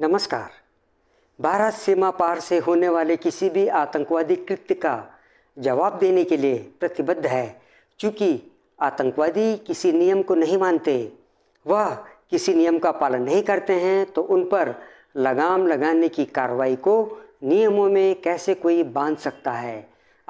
नमस्कार भारत सीमा पार से होने वाले किसी भी आतंकवादी कृत्य का जवाब देने के लिए प्रतिबद्ध है क्योंकि आतंकवादी किसी नियम को नहीं मानते वह किसी नियम का पालन नहीं करते हैं तो उन पर लगाम लगाने की कार्रवाई को नियमों में कैसे कोई बांध सकता है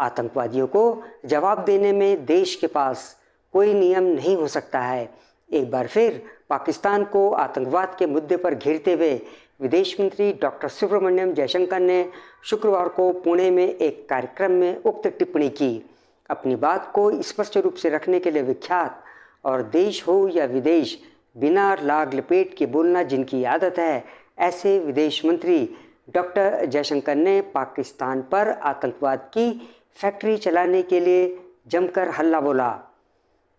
आतंकवादियों को जवाब देने में देश के पास कोई नियम नहीं हो सकता है एक बार फिर पाकिस्तान को आतंकवाद के मुद्दे पर घेरते हुए विदेश मंत्री डॉक्टर सुब्रमण्यम जयशंकर ने शुक्रवार को पुणे में एक कार्यक्रम में उक्त टिप्पणी की अपनी बात को स्पष्ट रूप से रखने के लिए विख्यात और देश हो या विदेश बिना लाग लपेट के बोलना जिनकी आदत है ऐसे विदेश मंत्री डॉक्टर जयशंकर ने पाकिस्तान पर आतंकवाद की फैक्ट्री चलाने के लिए जमकर हल्ला बोला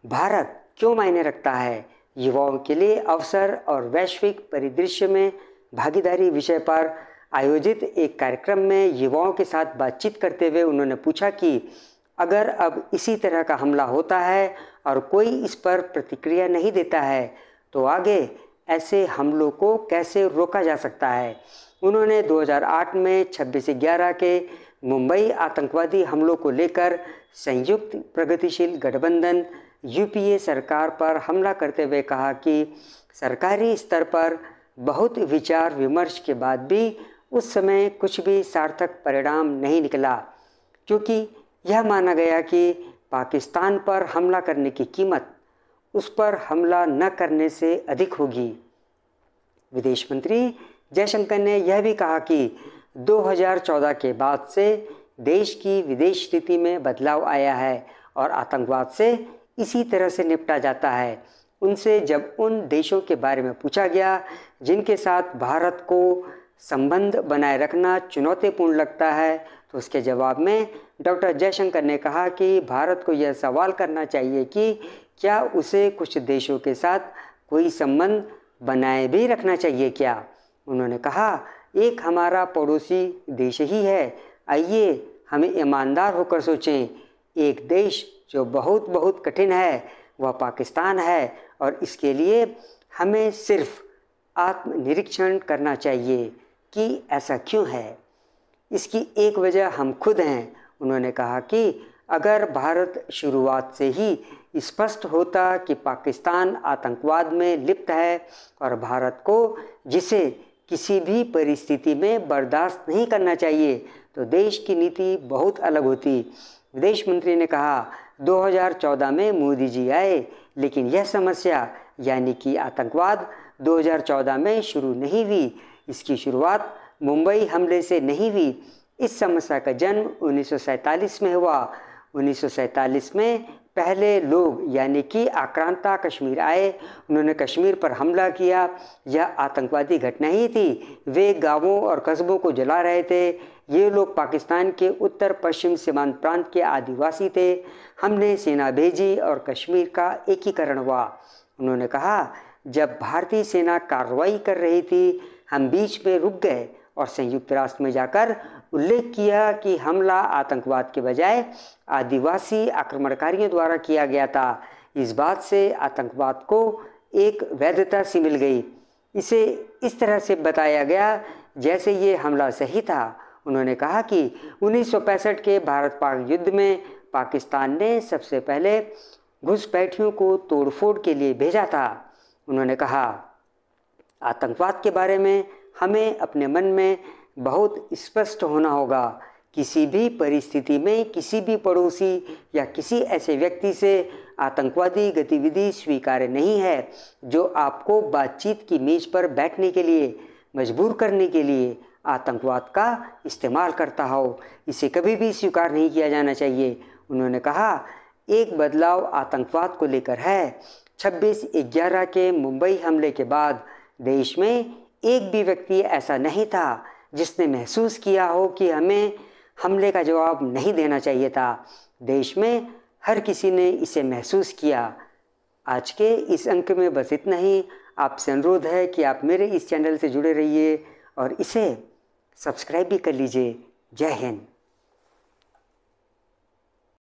भारत क्यों मायने रखता है युवाओं के लिए अवसर और वैश्विक परिदृश्य में भागीदारी विषय पर आयोजित एक कार्यक्रम में युवाओं के साथ बातचीत करते हुए उन्होंने पूछा कि अगर अब इसी तरह का हमला होता है और कोई इस पर प्रतिक्रिया नहीं देता है तो आगे ऐसे हमलों को कैसे रोका जा सकता है उन्होंने 2008 में 26 ग्यारह के मुंबई आतंकवादी हमलों को लेकर संयुक्त प्रगतिशील गठबंधन यूपीए सरकार पर हमला करते हुए कहा कि सरकारी स्तर पर बहुत विचार विमर्श के बाद भी उस समय कुछ भी सार्थक परिणाम नहीं निकला क्योंकि यह माना गया कि पाकिस्तान पर हमला करने की कीमत उस पर हमला न करने से अधिक होगी विदेश मंत्री जयशंकर ने यह भी कहा कि 2014 के बाद से देश की विदेश नीति में बदलाव आया है और आतंकवाद से इसी तरह से निपटा जाता है उनसे जब उन देशों के बारे में पूछा गया जिनके साथ भारत को संबंध बनाए रखना चुनौतीपूर्ण लगता है तो उसके जवाब में डॉक्टर जयशंकर ने कहा कि भारत को यह सवाल करना चाहिए कि क्या उसे कुछ देशों के साथ कोई संबंध बनाए भी रखना चाहिए क्या उन्होंने कहा एक हमारा पड़ोसी देश ही है आइए हमें ईमानदार होकर सोचें एक देश जो बहुत बहुत कठिन है वह पाकिस्तान है और इसके लिए हमें सिर्फ आत्मनिरीक्षण करना चाहिए कि ऐसा क्यों है इसकी एक वजह हम खुद हैं उन्होंने कहा कि अगर भारत शुरुआत से ही स्पष्ट होता कि पाकिस्तान आतंकवाद में लिप्त है और भारत को जिसे किसी भी परिस्थिति में बर्दाश्त नहीं करना चाहिए तो देश की नीति बहुत अलग होती विदेश मंत्री ने कहा 2014 में मोदी जी आए लेकिन यह समस्या यानी कि आतंकवाद 2014 में शुरू नहीं हुई इसकी शुरुआत मुंबई हमले से नहीं हुई इस समस्या का जन्म उन्नीस में हुआ उन्नीस में पहले लोग यानी कि आक्रांता कश्मीर आए उन्होंने कश्मीर पर हमला किया यह आतंकवादी घटना ही थी वे गांवों और कस्बों को जला रहे थे ये लोग पाकिस्तान के उत्तर पश्चिम सीमांत प्रांत के आदिवासी थे हमने सेना भेजी और कश्मीर का एकीकरण हुआ उन्होंने कहा जब भारतीय सेना कार्रवाई कर रही थी हम बीच में रुक गए और संयुक्त राष्ट्र में जाकर उल्लेख किया कि हमला आतंकवाद के बजाय आदिवासी आक्रमणकारियों द्वारा किया गया था इस बात से आतंकवाद को एक वैधता सी मिल गई इसे इस तरह से बताया गया जैसे ये हमला सही था उन्होंने कहा कि उन्नीस के भारत पाक युद्ध में पाकिस्तान ने सबसे पहले घुसपैठियों को तोड़फोड़ के लिए भेजा था उन्होंने कहा आतंकवाद के बारे में हमें अपने मन में बहुत स्पष्ट होना होगा किसी भी परिस्थिति में किसी भी पड़ोसी या किसी ऐसे व्यक्ति से आतंकवादी गतिविधि स्वीकार्य नहीं है जो आपको बातचीत की मेज पर बैठने के लिए मजबूर करने के लिए आतंकवाद का इस्तेमाल करता हो इसे कभी भी स्वीकार नहीं किया जाना चाहिए उन्होंने कहा एक बदलाव आतंकवाद को लेकर है 26 ग्यारह के मुंबई हमले के बाद देश में एक भी व्यक्ति ऐसा नहीं था जिसने महसूस किया हो कि हमें हमले का जवाब नहीं देना चाहिए था देश में हर किसी ने इसे महसूस किया आज के इस अंक में बस इतना ही आपसे अनुरोध है कि आप मेरे इस चैनल से जुड़े रहिए और इसे सब्सक्राइब भी कर लीजिए जय हिंद